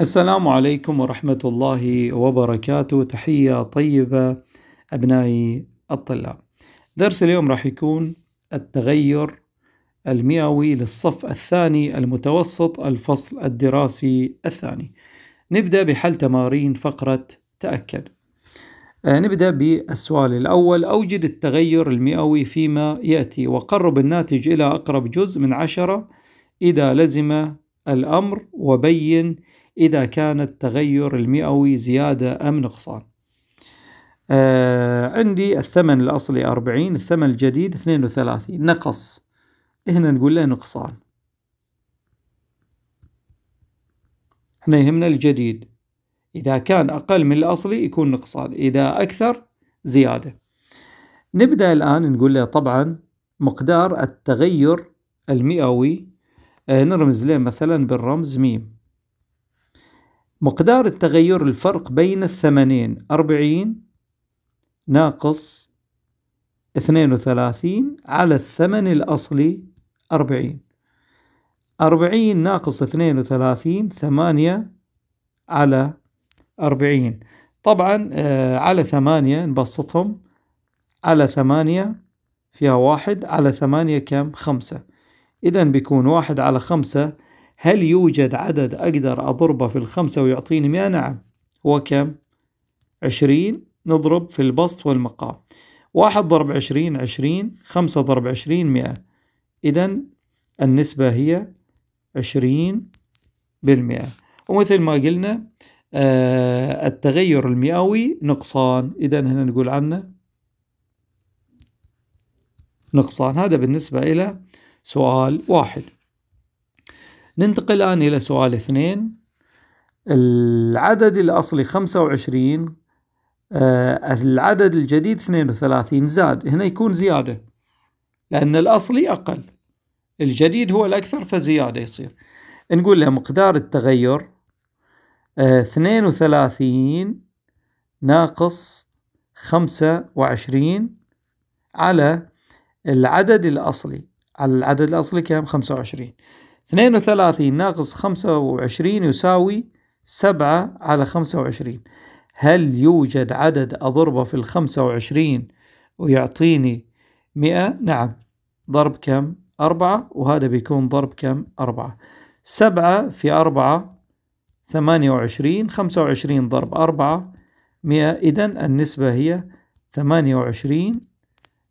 السلام عليكم ورحمة الله وبركاته تحية طيبة أبنائي الطلاب درس اليوم راح يكون التغير المئوي للصف الثاني المتوسط الفصل الدراسي الثاني نبدأ بحل تمارين فقرة تأكد آه، نبدأ بالسؤال الأول أوجد التغير المئوي فيما يأتي وقرب الناتج إلى أقرب جزء من عشرة إذا لزم الأمر وبين إذا كان التغير المئوي زيادة أم نقصان آه عندي الثمن الأصلي 40 الثمن الجديد 32 نقص هنا نقول له نقصان احنا يهمنا الجديد إذا كان أقل من الأصلي يكون نقصان إذا أكثر زيادة نبدأ الآن نقول له طبعا مقدار التغير المئوي آه، نرمز له مثلا بالرمز ميم مقدار التغير الفرق بين الثمنين أربعين ناقص اثنين وثلاثين على الثمن الأصلي أربعين أربعين ناقص اثنين وثلاثين ثمانية على أربعين طبعا آه، على ثمانية نبسطهم على ثمانية فيها واحد على ثمانية كم خمسة إذا بيكون واحد على خمسة هل يوجد عدد أقدر أضربه في الخمسة ويعطيني مئة نعم هو كم عشرين نضرب في البسط والمقام واحد ضرب عشرين عشرين خمسة ضرب عشرين مئة إذا النسبة هي عشرين بالمئة ومثل ما قلنا آه، التغير المئوي نقصان إذا هنا نقول عنه نقصان هذا بالنسبة إلى سؤال واحد ننتقل الآن إلى سؤال اثنين العدد الأصلي خمسة وعشرين آه، العدد الجديد اثنين وثلاثين زاد هنا يكون زيادة لأن الأصلي أقل الجديد هو الأكثر فزيادة يصير نقول له مقدار التغير آه، اثنين وثلاثين ناقص خمسة وعشرين على العدد الأصلي على العدد الأصلي كم خمسة وعشرين اثنين وثلاثين ناقص خمسة وعشرين يساوي سبعة على خمسة وعشرين هل يوجد عدد أضربه في الخمسة وعشرين ويعطيني مئة نعم ضرب كم أربعة وهذا بيكون ضرب كم أربعة سبعة في أربعة ثمانية وعشرين خمسة وعشرين ضرب أربعة مئة إذا النسبة هي ثمانية وعشرين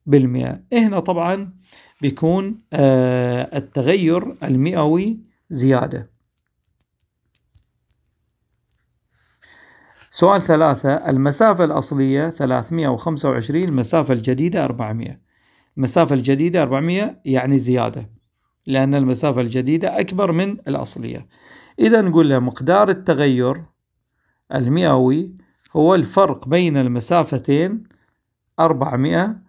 بالمئة هنا طبعا بيكون آه، التغير المئوي زيادة سؤال ثلاثة المسافة الأصلية 325 المسافة الجديدة 400 المسافة الجديدة 400 يعني زيادة لأن المسافة الجديدة أكبر من الأصلية إذا نقول له مقدار التغير المئوي هو الفرق بين المسافتين 400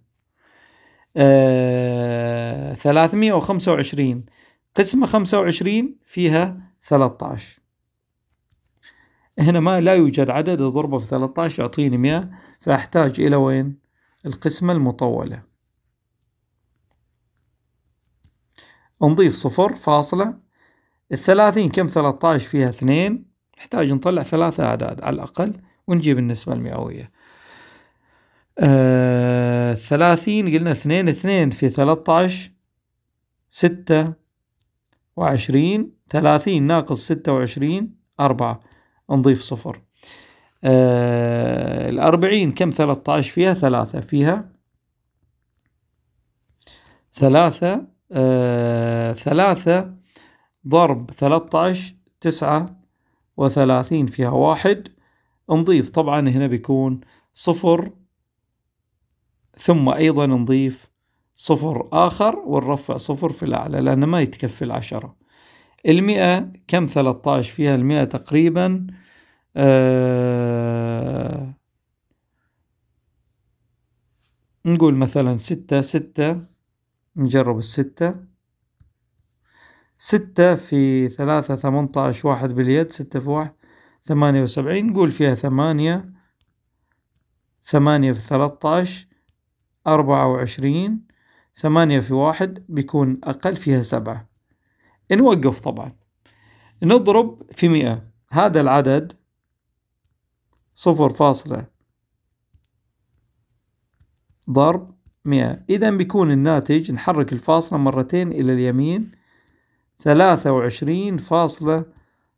آه، وخمسة 325 قسمة 25 فيها 13 هنا ما لا يوجد عدد أضربه في 13 يعطيني 100 فأحتاج إلى وين القسمة المطولة نضيف صفر فاصلة الثلاثين كم عشر فيها اثنين نحتاج نطلع ثلاثة أعداد على الأقل ونجيب النسبة المئوية آه، ثلاثين قلنا اثنين اثنين في ثلاثة عشر ستة وعشرين ثلاثين ناقص ستة وعشرين أربعة نضيف صفر آه الأربعين كم ثلاثة عشر فيها ثلاثة فيها ثلاثة آه ثلاثة ضرب ثلاثة عشر تسعة وثلاثين فيها واحد نضيف طبعا هنا بيكون صفر ثم أيضا نضيف صفر آخر ونرفع صفر في الأعلى لأنه ما يتكفي العشرة المئة كم 13 فيها المئة تقريبا آه نقول مثلا ستة ستة نجرب الستة ستة في ثلاثة ثمنتاش واحد باليد ستة في واحد ثمانية وسبعين نقول فيها ثمانية ثمانية في عشر أربعة وعشرين ثمانية في واحد بيكون أقل فيها سبعة نوقف طبعا نضرب في مئة هذا العدد صفر فاصلة ضرب مئة إذا بيكون الناتج نحرك الفاصلة مرتين إلى اليمين ثلاثة وعشرين فاصلة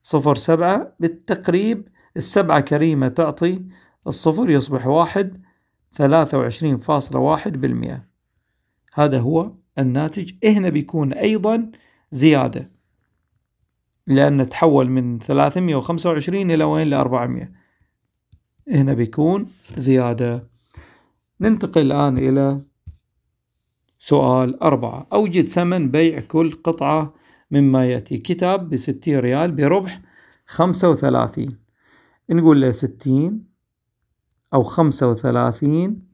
صفر سبعة بالتقريب السبعة كريمة تعطي الصفر يصبح واحد 23.1% هذا هو الناتج هنا بيكون أيضا زيادة لأن تحول من 325 إلى وين ل 400 هنا بيكون زيادة ننتقل الآن إلى سؤال أربعة أوجد ثمن بيع كل قطعة مما يأتي كتاب بستين ريال بربح خمسة وثلاثين نقول له ستين أو خمسة وثلاثين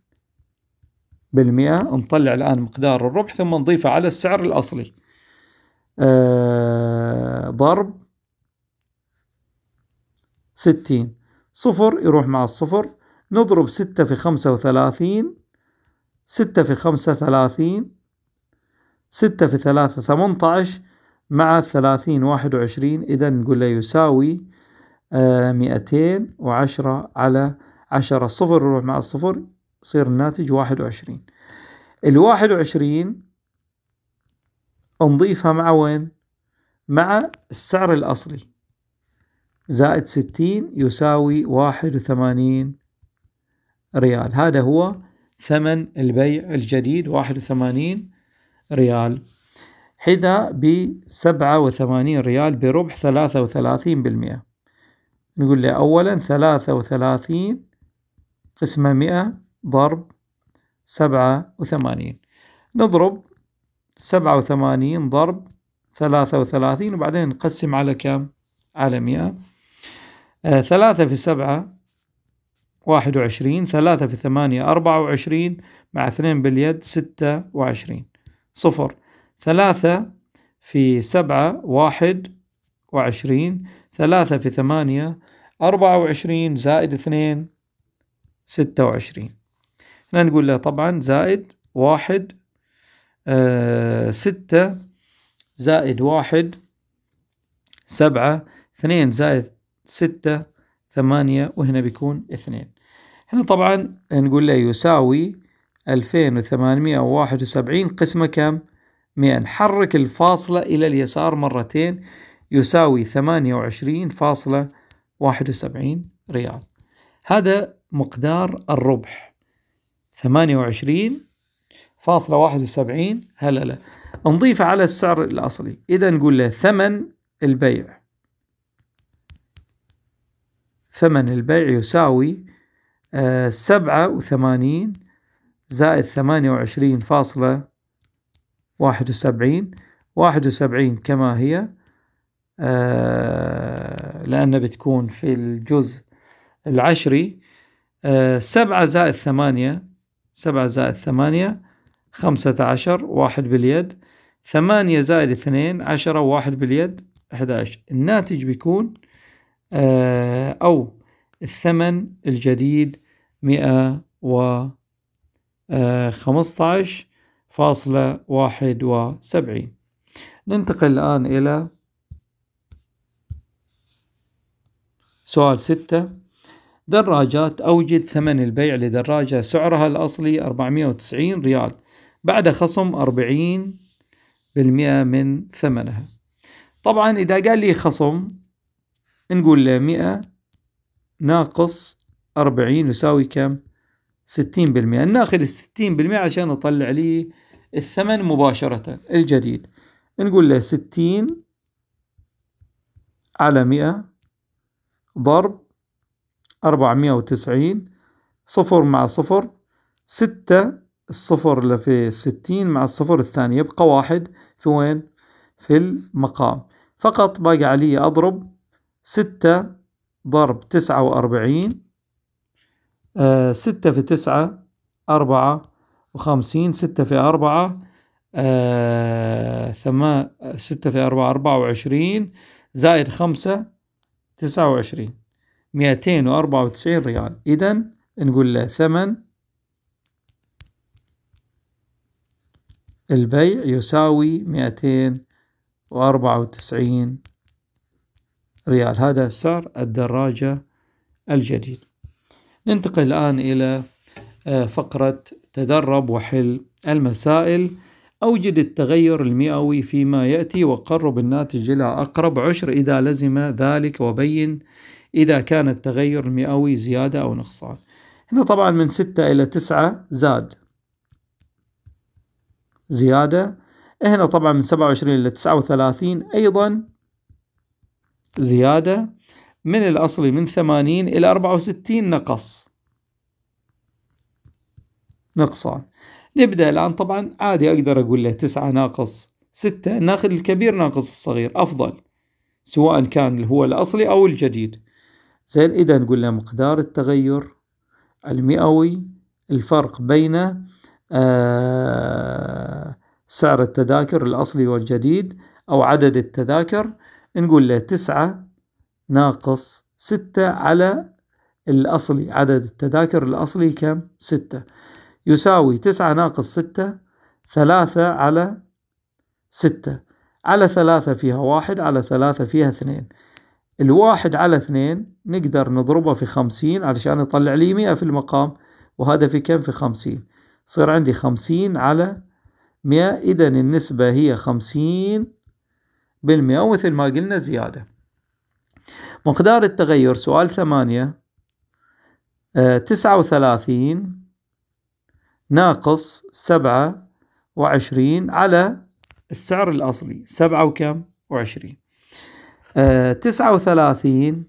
بالمئة نطلع الآن مقدار الربح ثم نضيفه على السعر الأصلي آه، ضرب ستين صفر يروح مع الصفر نضرب ستة في خمسة وثلاثين ستة في خمسة ثلاثين ستة في ثلاثة ثمنتعش مع ثلاثين واحد وعشرين إذا نقول له يساوي آه، مئتين وعشرة على عشرة صفر يروح مع الصفر يصير الناتج واحد وعشرين الواحد وعشرين نضيفها مع وين؟ مع السعر الأصلي زائد ستين يساوي واحد وثمانين ريال هذا هو ثمن البيع الجديد واحد وثمانين ريال حدا بسبعة وثمانين ريال بربح ثلاثة وثلاثين بالمئة نقول له أولا ثلاثة وثلاثين قسمة مئة ضرب سبعة وثمانين نضرب سبعة وثمانين ضرب ثلاثة وثلاثين وبعدين نقسم على كم على مئة آه ثلاثة في سبعة واحد وعشرين ثلاثة في ثمانية أربعة وعشرين مع اثنين باليد ستة وعشرين صفر ثلاثة في سبعة واحد وعشرين ثلاثة في ثمانية أربعة وعشرين زائد اثنين ستة وعشرين هنا نقول له طبعا زائد واحد آه ستة زائد واحد سبعة اثنين زائد ستة ثمانية وهنا بيكون اثنين هنا طبعا نقول له يساوي ألفين وثمانمائة وواحد وسبعين قسمة كم؟ مئة نحرك الفاصلة إلى اليسار مرتين يساوي ثمانية وعشرين فاصلة واحد وسبعين ريال هذا مقدار الربح ثمانية وعشرين فاصلة واحد وسبعين هللة نضيف على السعر الأصلي إذا نقول له ثمن البيع ثمن البيع يساوي آه، سبعة وثمانين زائد ثمانية وعشرين فاصلة واحد وسبعين واحد وسبعين كما هي آه، لأن بتكون في الجزء العشري سبعة زائد ثمانية سبعة زائد ثمانية خمسة عشر واحد باليد ثمانية زائد اثنين عشرة واحد باليد عشر الناتج بيكون آه، أو الثمن الجديد مئة و آه، عشر فاصلة واحد وسبعين ننتقل الآن إلى سؤال ستة دراجات أوجد ثمن البيع لدراجة سعرها الأصلي 490 ريال بعد خصم 40% من ثمنها طبعا إذا قال لي خصم نقول له 100 ناقص 40 يساوي كم؟ 60% بالمئة ناخذ 60 بالمئة عشان نطلع لي الثمن مباشرة الجديد نقول له 60 على 100 ضرب أربعمية وتسعين صفر مع صفر ستة الصفر اللي في ستين مع الصفر الثاني يبقى واحد في وين في المقام فقط باقي علي أضرب ستة ضرب تسعة وأربعين آه ستة في تسعة أربعة وخمسين ستة في أربعة آه ثم ستة في أربعة أربعة وعشرين زائد خمسة تسعة وعشرين مئتين وأربعة وتسعين ريال إذا نقول له ثمن البيع يساوي مئتين وأربعة وتسعين ريال هذا سعر الدراجة الجديد ننتقل الآن إلى آه، فقرة تدرب وحل المسائل أوجد التغير المئوي فيما يأتي وقرب الناتج إلى أقرب عشر إذا لزم ذلك وبين إذا كان التغير المئوي زيادة أو نقصان هنا طبعا من ستة إلى تسعة زاد زيادة هنا طبعا من سبعة وعشرين إلى تسعة وثلاثين أيضا زيادة من الأصل من ثمانين إلى أربعة وستين نقص نقصان نبدأ الآن طبعا عادي أقدر أقول له تسعة ناقص ستة ناخذ الكبير ناقص الصغير أفضل سواء كان هو الأصلي أو الجديد زين إذا قلنا مقدار التغير المئوي الفرق بين آه، سعر التذاكر الأصلي والجديد أو عدد التذاكر نقول له تسعة ناقص ستة على الأصلي عدد التذاكر الأصلي كم؟ ستة يساوي تسعة ناقص ستة ثلاثة على ستة على ثلاثة فيها واحد على ثلاثة فيها اثنين الواحد على اثنين نقدر نضربه في خمسين علشان يطلع لي مئة في المقام وهذا في كم في خمسين صير عندي خمسين على مئة إذا النسبة هي خمسين بالمئة ومثل ما قلنا زيادة مقدار التغير سؤال ثمانية آه، تسعة وثلاثين ناقص سبعة وعشرين على السعر الأصلي سبعة وكم وعشرين تسعة وثلاثين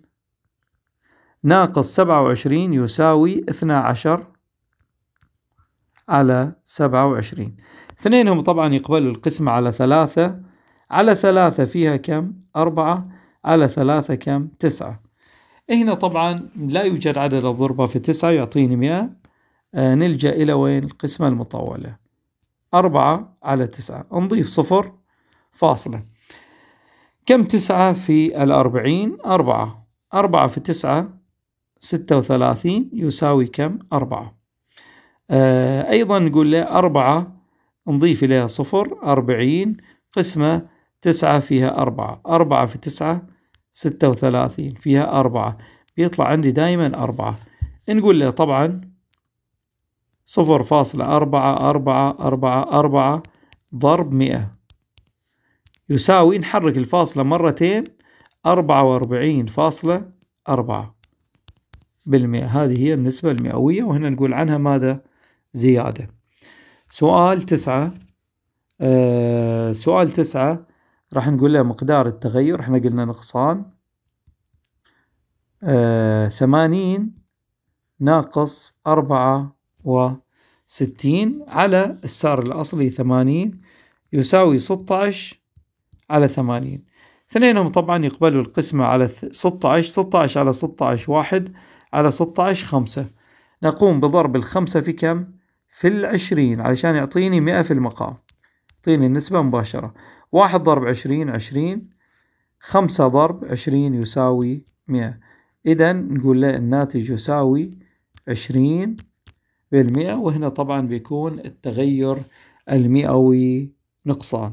ناقص سبعة وعشرين يساوي اثنا عشر على سبعة وعشرين اثنينهم طبعا يقبلوا القسمة على ثلاثة على ثلاثة فيها كم أربعة على ثلاثة كم تسعة هنا طبعا لا يوجد عدد الضربة في تسعة يعطيني مئة آه نلجأ إلى وين القسمة المطولة أربعة على تسعة نضيف صفر فاصلة كم تسعة في الأربعين أربعة أربعة في تسعة ستة وثلاثين يساوي كم أربعة آه أيضا نقول له أربعة نضيف إليها صفر أربعين قسمة تسعة فيها أربعة أربعة في تسعة ستة وثلاثين فيها أربعة بيطلع عندي دائما أربعة نقول له طبعا صفر فاصلة أربعة أربعة أربعة أربعة ضرب مئة يساوي نحرك الفاصلة مرتين أربعة وأربعين فاصلة أربعة بالمئة هذه هي النسبة المئوية وهنا نقول عنها ماذا زيادة سؤال تسعة آه سؤال تسعة راح نقول له مقدار التغير احنا قلنا نقصان آه ثمانين ناقص أربعة وستين على السعر الأصلي ثمانين يساوي ستة عشر على 80 اثنينهم طبعا يقبلوا القسمة على 16 16 على 16 واحد على 16 خمسة نقوم بضرب الخمسة في كم؟ في العشرين علشان يعطيني مئة في المقام يعطيني النسبة مباشرة واحد ضرب عشرين عشرين خمسة ضرب عشرين يساوي مئة إذا نقول له الناتج يساوي عشرين بالمئة وهنا طبعا بيكون التغير المئوي نقصان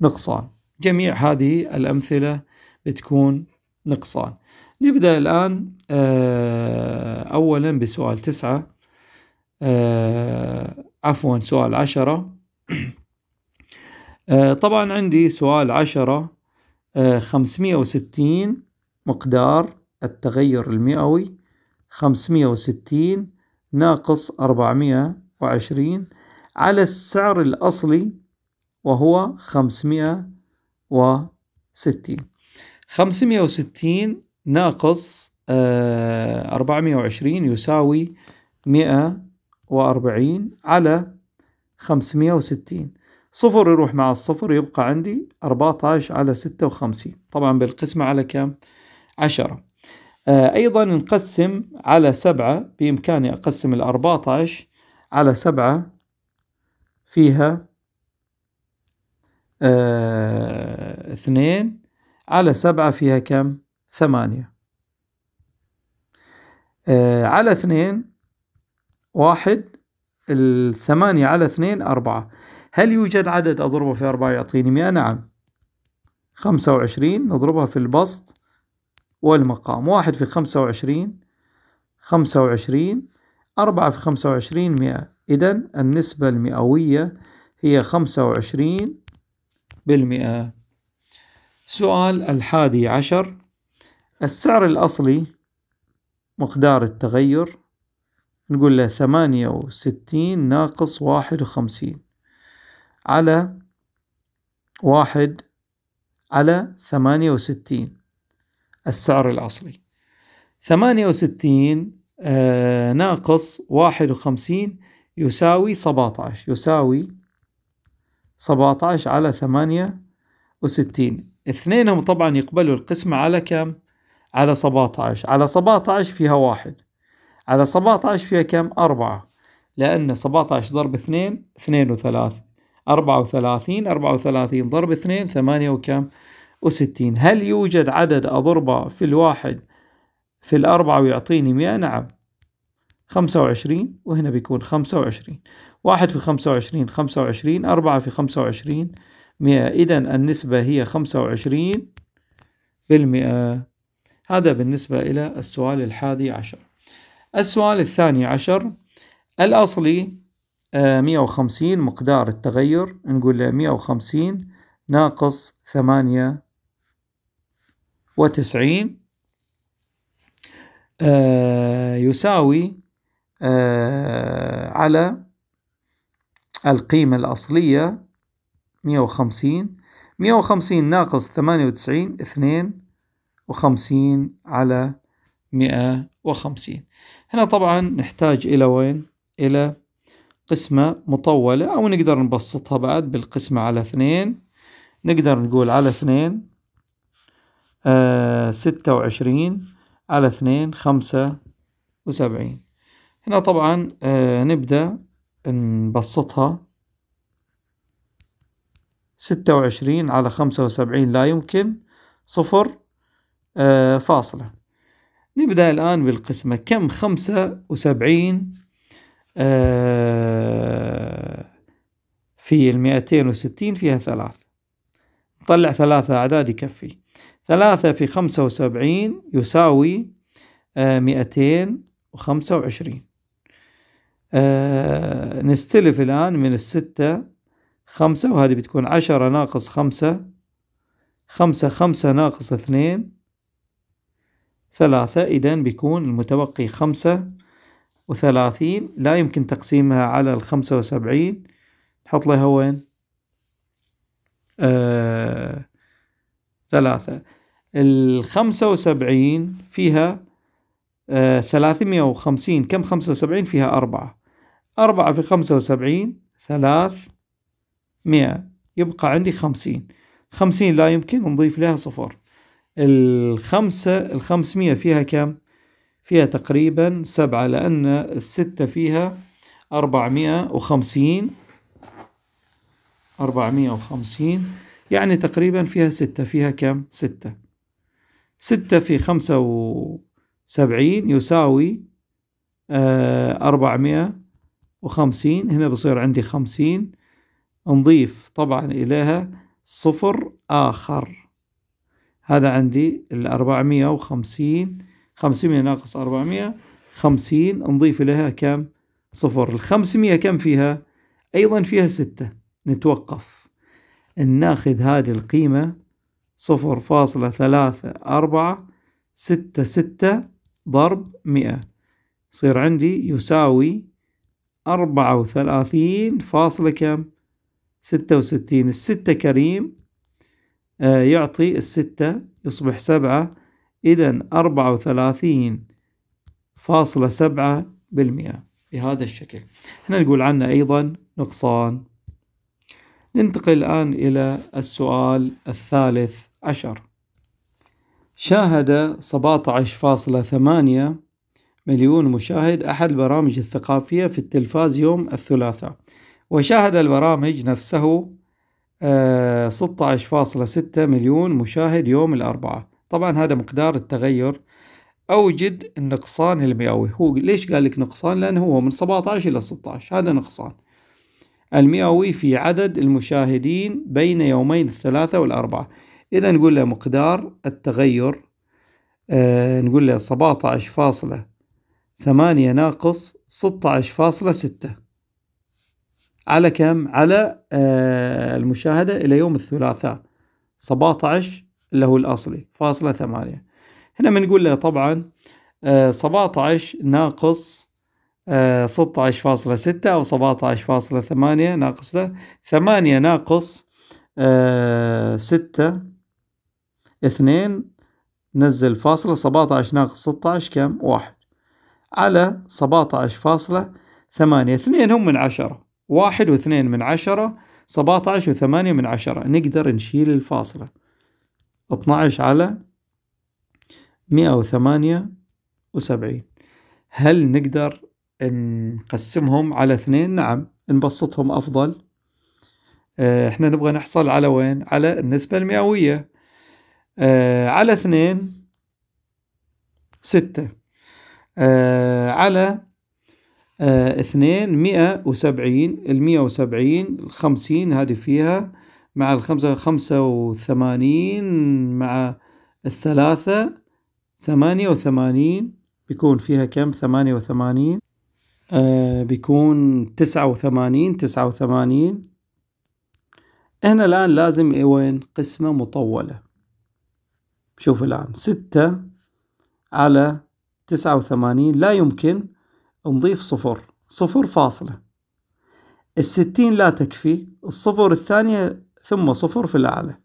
نقصان جميع هذه الأمثلة بتكون نقصان نبدأ الآن آه، أولا بسؤال تسعة آه، عفوا سؤال عشرة آه، طبعا عندي سؤال عشرة خمسمية وستين مقدار التغير المئوي خمسمية وستين ناقص أربعمية وعشرين على السعر الأصلي وهو 560 560 ناقص 420 آه، يساوي 140 على 560 صفر يروح مع الصفر يبقى عندي 14 على 56 طبعا بالقسمة على كم؟ 10 آه، أيضا نقسم على 7 بإمكاني أقسم ال 14 على 7 فيها آه، اثنين على سبعة فيها كم ثمانية آه على اثنين واحد الثمانية على اثنين أربعة هل يوجد عدد أضربه في أربعة يعطيني مئة نعم خمسة وعشرين نضربها في البسط والمقام واحد في خمسة وعشرين خمسة وعشرين أربعة في خمسة وعشرين مئة إذن النسبة المئوية هي خمسة وعشرين بالمئة سؤال الحادي عشر السعر الأصلي مقدار التغير نقول له ثمانية وستين ناقص واحد وخمسين على واحد على ثمانية وستين السعر الأصلي ثمانية وستين آه، ناقص واحد وخمسين يساوي سبعة عشر يساوي 17 على 68 اثنينهم طبعا يقبلوا القسمة على كم؟ على 17 على 17 فيها واحد على 17 فيها كم؟ أربعة لأن 17 ضرب 2 32 34 34 ضرب 2 8 وكم؟ و60 هل يوجد عدد أضربه في الواحد في الأربعة ويعطيني 100؟ نعم 25 وهنا بيكون 25 واحد في خمسة وعشرين خمسة وعشرين أربعة في خمسة وعشرين مئة إذا النسبة هي خمسة وعشرين بالمئة هذا بالنسبة إلى السؤال الحادي عشر السؤال الثاني عشر الأصلي آه، مئة وخمسين مقدار التغير نقول مئة وخمسين ناقص ثمانية وتسعين آه، يساوي آه، على القيمة الأصلية مية وخمسين مية وخمسين ناقص ثمانية وتسعين اثنين وخمسين على مئة وخمسين هنا طبعا نحتاج إلى وين؟ إلى قسمة مطولة أو نقدر نبسطها بعد بالقسمة على اثنين نقدر نقول على اثنين آه ستة وعشرين على اثنين خمسة وسبعين هنا طبعا آه نبدأ نبسطها ستة وعشرين على خمسة وسبعين لا يمكن صفر آه فاصلة نبدأ الآن بالقسمة كم خمسة وسبعين آه، في المئتين وستين فيها ثلاث نطلع ثلاثة أعداد يكفي ثلاثة في خمسة وسبعين يساوي آه، مئتين وخمسة وعشرين آه نستلف الآن من الستة خمسة وهذه بتكون عشرة ناقص خمسة خمسة خمسة ناقص اثنين ثلاثة إذا بيكون المتبقي خمسة وثلاثين لا يمكن تقسيمها على الخمسة وسبعين نحط لها وين آه ثلاثة الخمسة وسبعين فيها آه، ثلاثمية وخمسين كم خمسة وسبعين فيها أربعة أربعة في خمسة وسبعين ثلاث مئة يبقى عندي خمسين خمسين لا يمكن نضيف لها صفر الخمسة الخمسمية فيها كم؟ فيها تقريبا سبعة لأن الستة فيها أربعمائة وخمسين أربعمائة وخمسين يعني تقريبا فيها ستة فيها كم؟ ستة ستة في خمسة وسبعين يساوي آه، أربعمائة وخمسين هنا بصير عندي خمسين نضيف طبعا إليها صفر آخر هذا عندي الأربعمية وخمسين خمسمية ناقص أربعمية خمسين نضيف إليها كم صفر الخمسمية كم فيها أيضا فيها ستة نتوقف ناخذ هذه القيمة صفر فاصلة ثلاثة أربعة ستة ستة ضرب مئة يصير عندي يساوي أربعة وثلاثين فاصلة كم ستة وستين الستة كريم آه، يعطي الستة يصبح سبعة إذا أربعة وثلاثين فاصلة سبعة بالمئة بهذا الشكل هنا نقول عنه أيضا نقصان ننتقل الآن إلى السؤال الثالث عشر شاهد فاصلة ثمانية مليون مشاهد أحد البرامج الثقافية في التلفاز يوم الثلاثاء وشاهد البرامج نفسه 16.6 آه، مليون مشاهد يوم الأربعاء طبعا هذا مقدار التغير أوجد النقصان المئوي هو ليش قال لك نقصان لأنه هو من 17 إلى 16 هذا نقصان المئوي في عدد المشاهدين بين يومين الثلاثة والأربعة إذا نقول له مقدار التغير آه نقول له 17 فاصلة ثمانية ناقص ستة عشر فاصلة ستة على كم؟ على آه، المشاهدة إلى يوم الثلاثاء سبعة عشر اللي هو الأصلي فاصلة ثمانية هنا بنقول له طبعا آه، سبعة عشر ناقص آه، ستة عشر فاصلة ستة أو سبعة عشر فاصلة ثمانية ناقص ده ثمانية ناقص ستة اثنين نزل فاصلة سبعة عشر ناقص ستة عشر كم؟ واحد على 17.8 اثنين هم من عشرة واحد واثنين من عشرة 17 وثمانية من عشرة نقدر نشيل الفاصلة 12 على 178 هل نقدر نقسمهم على اثنين نعم نبسطهم أفضل آه، احنا نبغى نحصل على وين على النسبة المئوية آه، على اثنين ستة آه، على آه، اثنين مئة وسبعين المئة وسبعين الخمسين هذه فيها مع الخمسة خمسة وثمانين مع الثلاثة ثمانية وثمانين بيكون فيها كم ثمانية وثمانين آه بيكون تسعة وثمانين تسعة وثمانين هنا الآن لازم وين قسمة مطولة شوف الآن ستة على تسعة وثمانين لا يمكن نضيف صفر صفر فاصلة الستين لا تكفي الصفر الثانية ثم صفر في الأعلى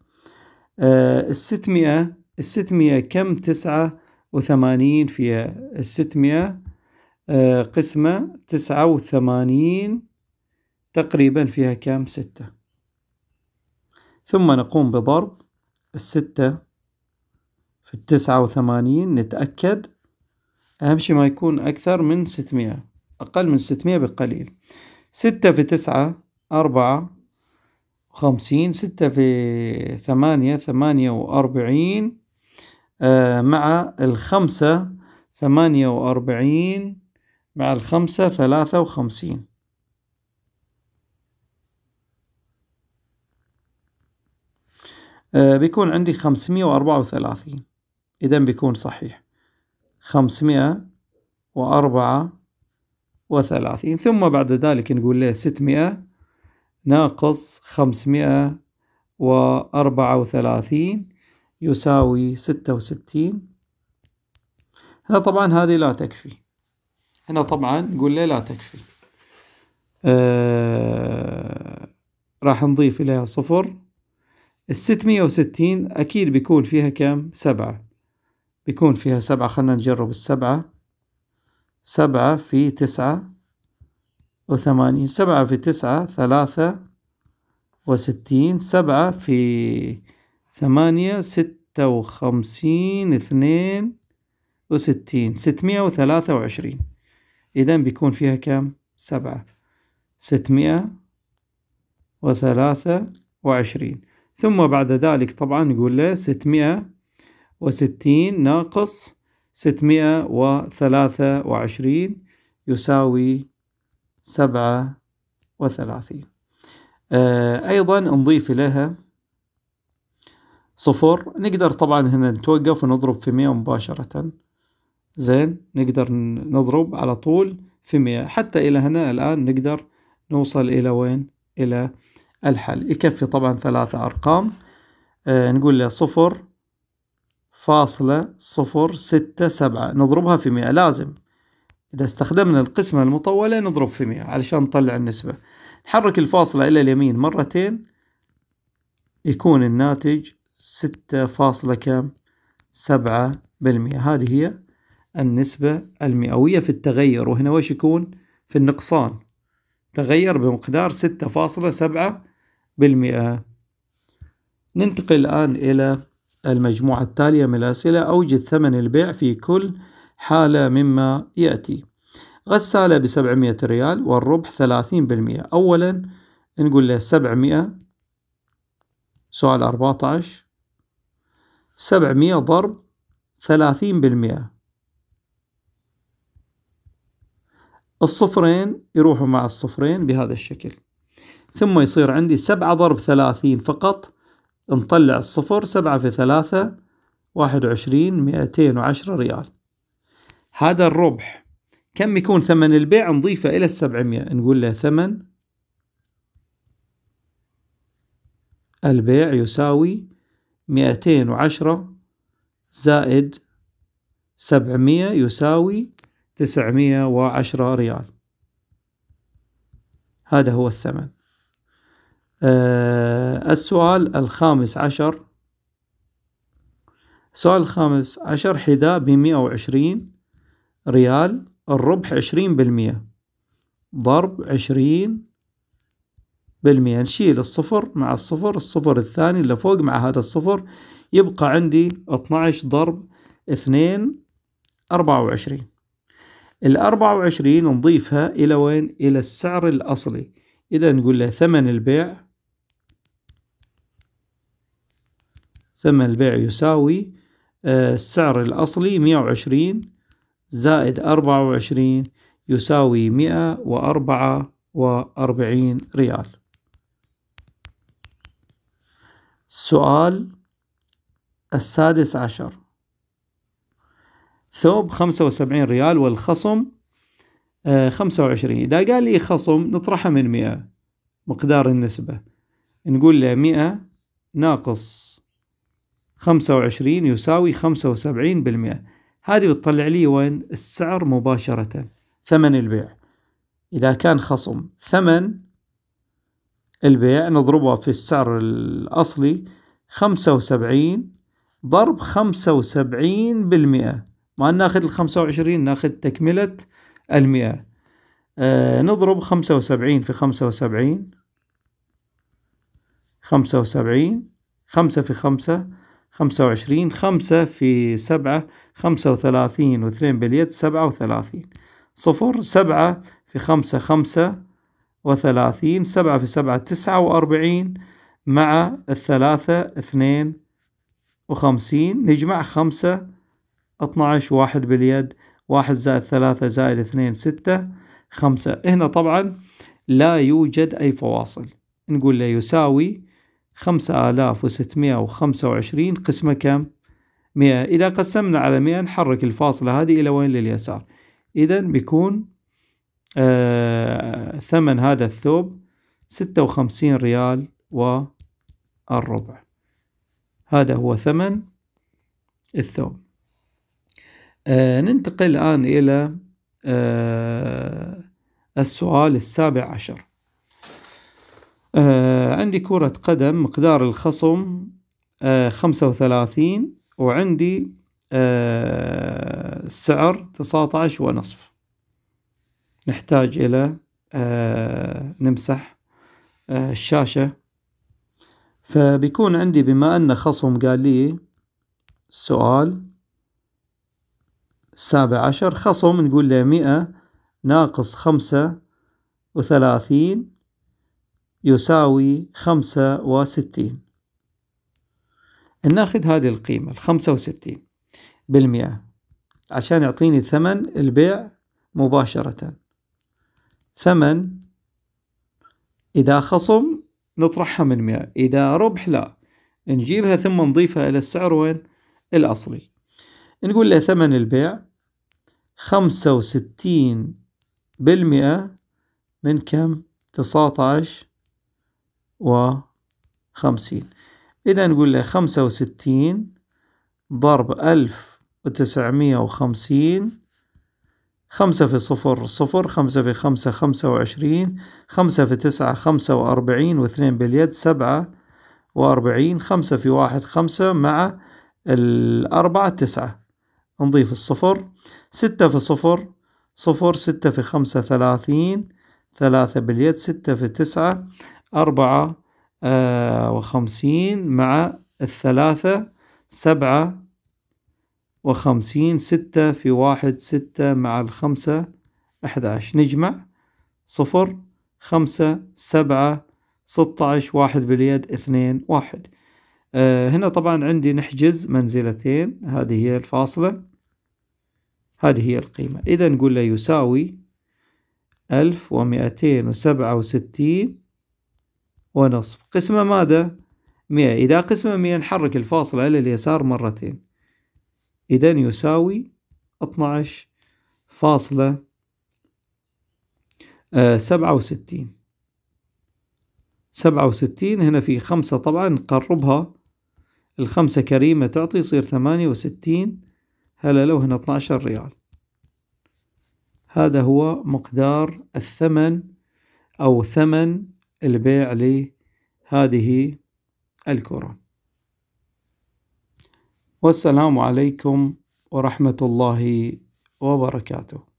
آه الستمائة الستمائة كم تسعة وثمانين فيها الستمائة آه، قسمة تسعة وثمانين تقريبا فيها كم ستة ثم نقوم بضرب الستة في التسعة وثمانين نتأكد أهم شيء ما يكون أكثر من 600 أقل من 600 بقليل ستة في تسعة أربعة وخمسين ستة في ثمانية ثمانية وأربعين آه، مع الخمسة ثمانية وأربعين مع الخمسة ثلاثة وخمسين آه، بيكون عندي خمسمية وأربعة وثلاثين إذا بيكون صحيح خمسمائة وأربعة وثلاثين ثم بعد ذلك نقول له ستمائة ناقص خمسمائة وأربعة وثلاثين يساوي ستة وستين هنا طبعا هذه لا تكفي هنا طبعا نقول له لا تكفي آه راح نضيف إليها صفر الستمية وستين أكيد بيكون فيها كم سبعة بيكون فيها سبعة خلنا نجرب السبعة سبعة في تسعة وثمانين سبعة في تسعة ثلاثة وستين سبعة في ثمانية ستة وخمسين اثنين وستين ستمائة وثلاثة وعشرين إذا بيكون فيها كم سبعة ستمائة وثلاثة وعشرين ثم بعد ذلك طبعا يقول له ستمائة وستين ناقص ستمائة وثلاثة وعشرين يساوي سبعة وثلاثين آه، أيضا نضيف إليها صفر نقدر طبعا هنا نتوقف ونضرب في مئة مباشرة زين نقدر نضرب على طول في مئة حتى إلى هنا الآن نقدر نوصل إلى وين إلى الحل يكفي طبعا ثلاثة أرقام آه، نقول له صفر فاصلة صفر ستة سبعة نضربها في مئة لازم إذا استخدمنا القسمة المطولة نضرب في مئة علشان نطلع النسبة نحرك الفاصلة إلى اليمين مرتين يكون الناتج ستة فاصلة كم سبعة بالمئة هذه هي النسبة المئوية في التغير وهنا وش يكون في النقصان تغير بمقدار ستة فاصلة سبعة بالمئة ننتقل الآن إلى المجموعة التالية من الأسئلة أوجد ثمن البيع في كل حالة مما يأتي غسالة بسبعمية ريال والربح ثلاثين بالمية أولا نقول له سبعمية سؤال أربعة عشر سبعمية ضرب ثلاثين بالمية الصفرين يروحوا مع الصفرين بهذا الشكل ثم يصير عندي سبعة ضرب ثلاثين فقط نطلع الصفر سبعة في ثلاثة واحد وعشرين مئتين وعشرة ريال هذا الربح كم يكون ثمن البيع نضيفه إلى السبعمية نقول له ثمن البيع يساوي مئتين وعشرة زائد سبعمية يساوي تسعمية وعشرة ريال هذا هو الثمن آه السؤال الخامس عشر السؤال الخامس عشر حذاء بمئة وعشرين ريال الربح عشرين بالمئة ضرب عشرين بالمئة نشيل الصفر مع الصفر الصفر الثاني اللي فوق مع هذا الصفر يبقى عندي اتناش ضرب اثنين أربعة وعشرين الأربعة وعشرين نضيفها إلى وين إلى السعر الأصلي إذا نقول له ثمن البيع ثمن البيع يساوي آه، السعر الأصلي مية وعشرين زائد أربعة وعشرين يساوي مئة وأربعة وأربعين ريال السؤال السادس عشر ثوب خمسة وسبعين ريال والخصم آه، خمسة وعشرين إذا قال لي خصم نطرحه من مئة مقدار النسبة نقول له مئة ناقص 25 يساوي 75% هذه بتطلع لي وين السعر مباشرة ثمن البيع إذا كان خصم ثمن البيع نضربها في السعر الأصلي 75 ضرب 75% ما ناخذ ال 25 ناخذ تكملة المئة آه نضرب 75 في 75 75 خمسة في خمسة خمسة وعشرين خمسة في سبعة خمسة وثلاثين واثنين باليد سبعة وثلاثين صفر سبعة في خمسة خمسة وثلاثين سبعة في سبعة تسعة وأربعين مع الثلاثة اثنين وخمسين نجمع خمسة اتناش واحد باليد واحد زائد ثلاثة زائد اثنين ستة خمسة هنا طبعا لا يوجد أي فواصل نقول له يساوي خمسة آلاف وستمائة وخمسة وعشرين قسمة كم؟ مئة إذا قسمنا على مئة نحرك الفاصلة هذه إلى وين لليسار إذا بيكون آه ثمن هذا الثوب ستة وخمسين ريال والربع هذا هو ثمن الثوب آه ننتقل الآن إلى آه السؤال السابع عشر آه عندي كرة قدم مقدار الخصم آه خمسة وثلاثين وعندي آه السعر تسعة عشر ونصف نحتاج إلى آه نمسح آه الشاشة فبيكون عندي بما أن خصم قال لي سؤال سابع عشر خصم نقول له مئة ناقص خمسة وثلاثين يساوي خمسة وستين ناخذ هذه القيمة الخمسة وستين بالمئة عشان يعطيني ثمن البيع مباشرة ثمن إذا خصم نطرحها من مئة إذا ربح لا نجيبها ثم نضيفها إلى السعر وين الأصلي نقول له ثمن البيع خمسة وستين بالمئة من كم تسعة عشر وخمسين إذا نقول له خمسة وستين ضرب ألف وتسعمية وخمسين خمسة في صفر صفر خمسة في خمسة خمسة وعشرين خمسة في تسعة خمسة وأربعين واثنين باليد سبعة وأربعين خمسة في واحد خمسة مع الأربعة تسعة نضيف الصفر ستة في صفر صفر ستة في خمسة ثلاثين ثلاثة باليد ستة في تسعة أربعة آه، وخمسين مع الثلاثة سبعة وخمسين ستة في واحد ستة مع الخمسة أحداش نجمع صفر خمسة سبعة ستة عشر واحد باليد اثنين واحد آه، هنا طبعا عندي نحجز منزلتين هذه هي الفاصلة هذه هي القيمة إذا نقول له يساوي ألف ومئتين وسبعة وستين ونصف قسمة ماذا؟ مئة إذا قسمة مئة نحرك الفاصلة إلى اليسار مرتين إذا يساوي 12 فاصلة آه، سبعة وستين سبعة وستين هنا في خمسة طبعا نقربها الخمسة كريمة تعطي يصير ثمانية وستين هلا لو هنا 12 ريال هذا هو مقدار الثمن أو ثمن البيع لهذه الكرة والسلام عليكم ورحمة الله وبركاته